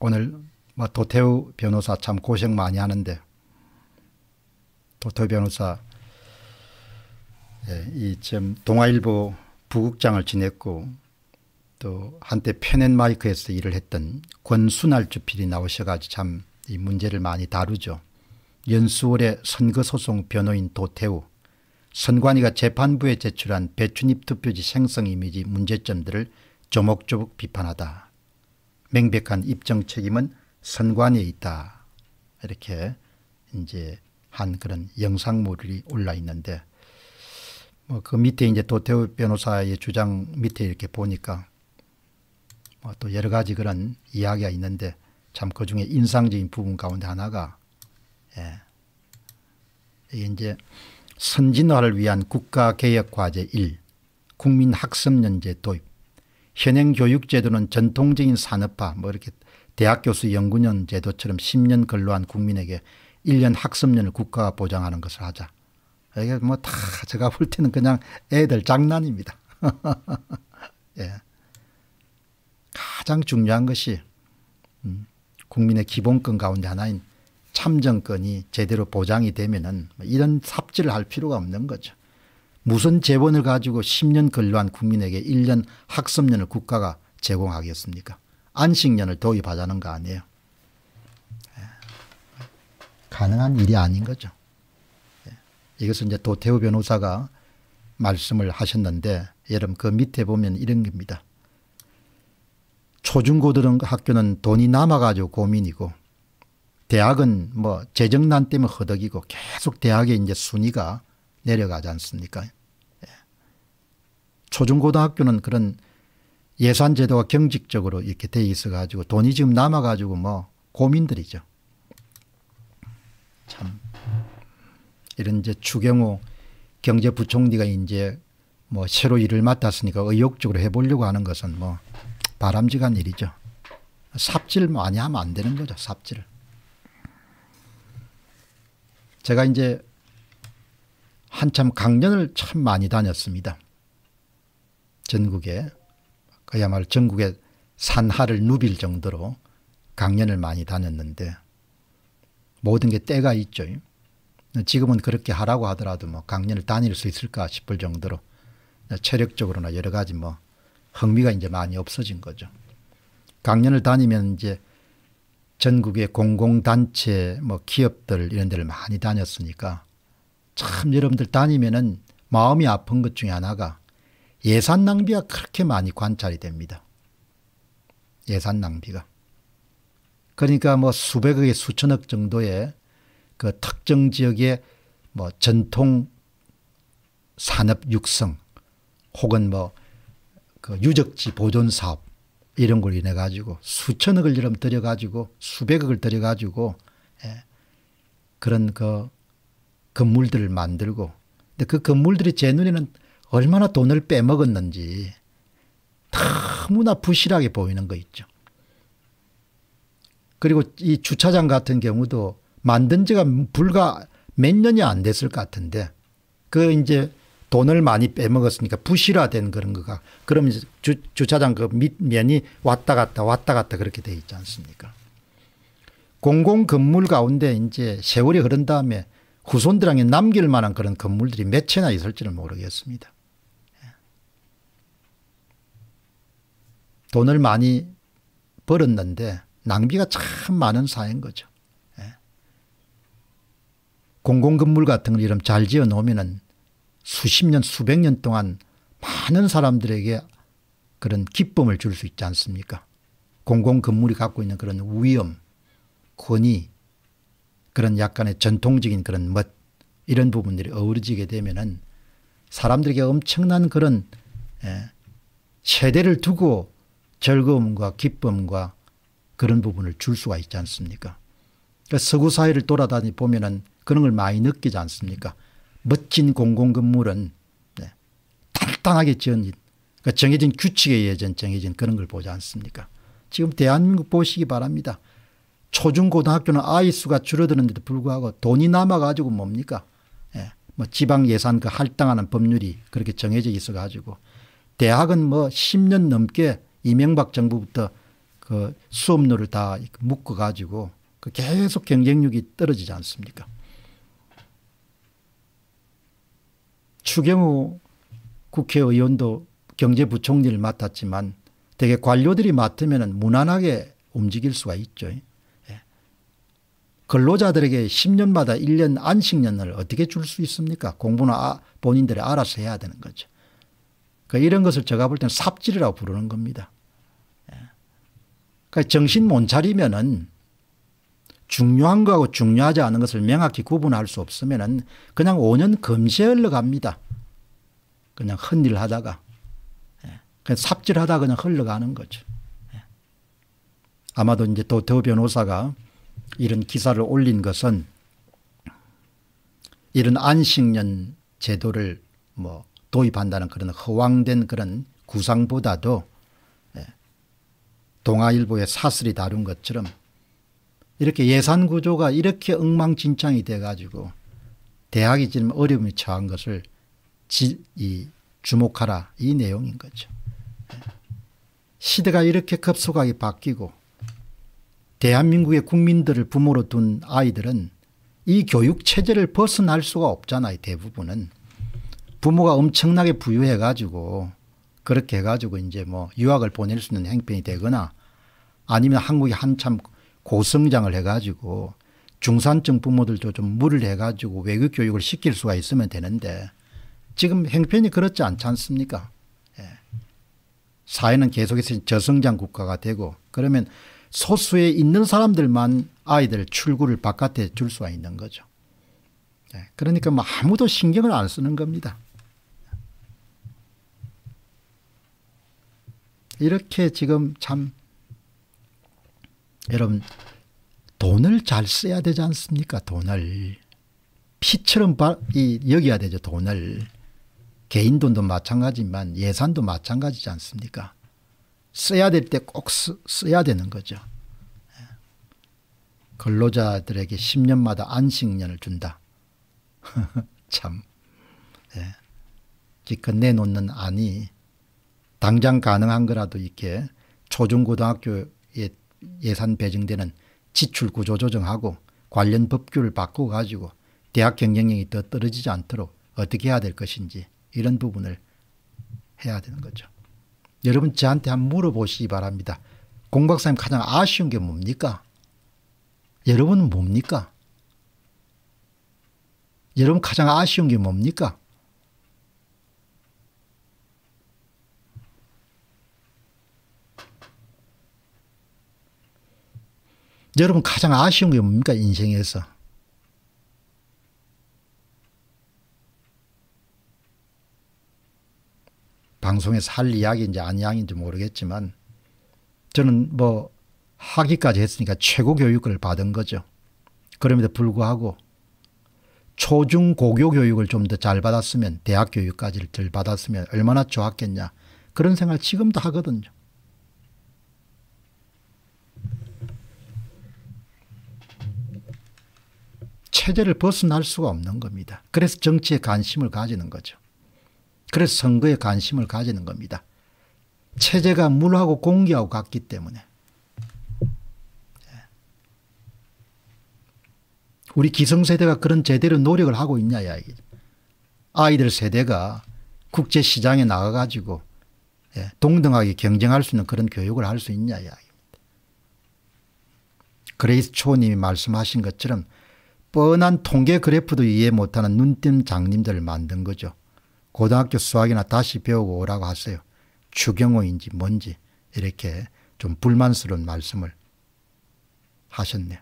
오늘 뭐 도태우 변호사 참 고생 많이 하는데 도태우 변호사 예, 이참 동아일보 부국장을 지냈고 또 한때 펜앤 마이크에서 일을 했던 권순할 주필이 나오셔가지고 참 이 문제를 많이 다루죠. 연수월의 선거소송 변호인 도태우 선관위가 재판부에 제출한 배춘입 투표지 생성 이미지 문제점들을 조목조목 비판하다. 명백한 입증 책임은 선관위에 있다. 이렇게 이제 한 그런 영상물이 올라 있는데 뭐그 밑에 이제 도태우 변호사의 주장 밑에 이렇게 보니까 뭐또 여러 가지 그런 이야기가 있는데 참그 중에 인상적인 부분 가운데 하나가 예. 이게 이제 선진화를 위한 국가개혁과제 1 국민학습연제 도입 현행 교육제도는 전통적인 산업화 뭐 이렇게 대학 교수 연구년 제도처럼 10년 근로한 국민에게 1년 학습년을 국가가 보장하는 것을 하자. 이게 뭐 다 제가 볼 때는 그냥 애들 장난입니다. 예. 가장 중요한 것이 음, 국민의 기본권 가운데 하나인 참정권이 제대로 보장이 되면은 뭐 이런 삽질을 할 필요가 없는 거죠. 무슨 재원을 가지고 10년 근로한 국민에게 1년 학습년을 국가가 제공하겠습니까? 안식년을 도입하자는 거 아니에요. 예. 가능한 일이 아닌 거죠. 예. 이것은 이제 도태우 변호사가 말씀을 하셨는데 여러분 그 밑에 보면 이런 겁니다. 초중고들 학교는 돈이 남아가지고 고민이고 대학은 뭐 재정난 때문에 허덕이고 계속 대학의 이제 순위가 내려가지 않습니까? 초중고등학교는 그런 예산 제도가 경직적으로 이렇게 돼 있어 가지고 돈이 지금 남아 가지고 뭐 고민들이죠. 참 이런 이제 추경호 경제부총리가 이제 뭐 새로 일을 맡았으니까 의욕적으로 해보려고 하는 것은 뭐 바람직한 일이죠. 삽질 많이 뭐 하면 안 되는 거죠. 삽질. 제가 이제 한참 강연을 참 많이 다녔습니다. 전국에 그야말로 전국의 산하를 누빌 정도로 강연을 많이 다녔는데 모든 게 때가 있죠. 지금은 그렇게 하라고 하더라도 뭐 강연을 다닐 수 있을까 싶을 정도로 체력적으로나 여러 가지 뭐 흥미가 이제 많이 없어진 거죠. 강연을 다니면 이제 전국의 공공단체, 뭐 기업들 이런 데를 많이 다녔으니까 참 여러분들 다니면은 마음이 아픈 것 중에 하나가 예산 낭비가 그렇게 많이 관찰이 됩니다. 예산 낭비가. 그러니까 뭐 수백억에 수천억 정도의 그 특정 지역의 뭐 전통 산업 육성 혹은 뭐그 유적지 보존 사업 이런 걸 인해 가지고 수천억을 이름 들여 가지고 수백억을 들여 가지고 예, 그런 그 건물들을 만들고 근데 그 건물들이 제 눈에는 얼마나 돈을 빼먹었는지 너무나 부실하게 보이는 거 있죠. 그리고 이 주차장 같은 경우도 만든 지가 불과 몇 년이 안 됐을 것 같은데 그 이제 돈을 많이 빼먹었으니까 부실화된 그런 거가 그럼 주, 주차장 그 밑면이 왔다 갔다 왔다 갔다 그렇게 돼 있지 않습니까? 공공 건물 가운데 이제 세월이 흐른 다음에 후손들에게 남길 만한 그런 건물들이 몇 채나 있을지는 모르겠습니다. 돈을 많이 벌었는데 낭비가 참 많은 사회인 거죠. 예. 공공건물 같은 걸 이름 잘 지어 놓으면 수십 년 수백 년 동안 많은 사람들에게 그런 기쁨을 줄 수 있지 않습니까 공공건물이 갖고 있는 그런 위엄 권위 그런 약간의 전통적인 그런 멋 이런 부분들이 어우러지게 되면은 사람들에게 엄청난 그런 예, 세대를 두고 즐거움과 기쁨과 그런 부분을 줄 수가 있지 않습니까? 그러니까 서구 사회를 돌아다니 보면은 그런 걸 많이 느끼지 않습니까? 멋진 공공 건물은 네, 단단하게 지은 그러니까 정해진 규칙에 의해 정해진 그런 걸 보지 않습니까? 지금 대한민국 보시기 바랍니다. 초중고등학교는 아이 수가 줄어드는데도 불구하고 돈이 남아가지고 뭡니까? 예, 뭐 지방 예산 그 할당하는 법률이 그렇게 정해져 있어가지고 대학은 뭐 10년 넘게 이명박 정부부터 그 수업료를 다 묶어 가지고 그 계속 경쟁력이 떨어지지 않습니까? 추경호 국회의원도 경제부총리를 맡았지만 대개 관료들이 맡으면 무난하게 움직일 수가 있죠. 예. 근로자들에게 10년마다 1년 안식년을 어떻게 줄 수 있습니까? 공부는 아, 본인들이 알아서 해야 되는 거죠. 그 이런 것을 제가 볼 때는 삽질이라고 부르는 겁니다. 그러니까 정신 못 차리면은 중요한 거하고 중요하지 않은 것을 명확히 구분할 수 없으면은 그냥 5년 검시에 흘러갑니다. 그냥 헛일 하다가. 예. 그냥 삽질하다 그냥 흘러가는 거죠. 예. 아마도 이제 도태호 변호사가 이런 기사를 올린 것은 이런 안식년 제도를 뭐 도입한다는 그런 허황된 그런 구상보다도 동아일보의 사슬이 다룬 것처럼 이렇게 예산 구조가 이렇게 엉망진창이 돼가지고 대학이 지금 어려움에 처한 것을 지, 이, 주목하라 이 내용인 거죠. 시대가 이렇게 급속하게 바뀌고 대한민국의 국민들을 부모로 둔 아이들은 이 교육 체제를 벗어날 수가 없잖아요. 대부분은 부모가 엄청나게 부유해가지고 그렇게 해가지고 이제 뭐 유학을 보낼 수 있는 행편이 되거나 아니면 한국이 한참 고성장을 해가지고 중산층 부모들도 좀 물을 해가지고 외교 교육을 시킬 수가 있으면 되는데 지금 행편이 그렇지 않지 않습니까? 예. 사회는 계속해서 저성장 국가가 되고 그러면 소수에 있는 사람들만 아이들 출구를 바깥에 줄 수가 있는 거죠. 예. 그러니까 뭐 아무도 신경을 안 쓰는 겁니다. 이렇게 지금 참 여러분 돈을 잘 써야 되지 않습니까? 돈을 피처럼 바, 이, 여겨야 되죠. 돈을 개인 돈도 마찬가지지만 예산도 마찬가지지 않습니까? 써야 될 때 꼭 써야 되는 거죠. 예. 근로자들에게 10년마다 안식년을 준다. 참. 예. 기껏 내놓는 안이 당장 가능한 거라도 이렇게 초중고등학교에 예산 배정되는 지출 구조 조정하고 관련 법규를 바꾸어 가지고 대학 경쟁력이 더 떨어지지 않도록 어떻게 해야 될 것인지 이런 부분을 해야 되는 거죠. 여러분 저한테 한번 물어보시기 바랍니다. 공 박사님 가장 아쉬운 게 뭡니까? 여러분은 뭡니까? 여러분 가장 아쉬운 게 뭡니까? 여러분 가장 아쉬운 게 뭡니까 인생에서 방송에서 할 이야기인지 아니야기인지 모르겠지만 저는 뭐 하기까지 했으니까 최고 교육을 받은 거죠. 그럼에도 불구하고 초중 고교 교육을 좀 더 잘 받았으면 대학 교육까지를 덜 받았으면 얼마나 좋았겠냐 그런 생각을 지금도 하거든요. 체제를 벗어날 수가 없는 겁니다. 그래서 정치에 관심을 가지는 거죠. 그래서 선거에 관심을 가지는 겁니다. 체제가 물하고 공기하고 같기 때문에. 예. 우리 기성세대가 그런 제대로 노력을 하고 있냐 이야기 아이들 세대가 국제시장에 나가가지고 예, 동등하게 경쟁할 수 있는 그런 교육을 할 수 있냐 이야기입니다. 그레이스 초님이 말씀하신 것처럼 뻔한 통계 그래프도 이해 못하는 눈 뜸 장님들을 만든 거죠. 고등학교 수학이나 다시 배우고 오라고 하세요. 추경호인지 뭔지 이렇게 좀 불만스러운 말씀을 하셨네요.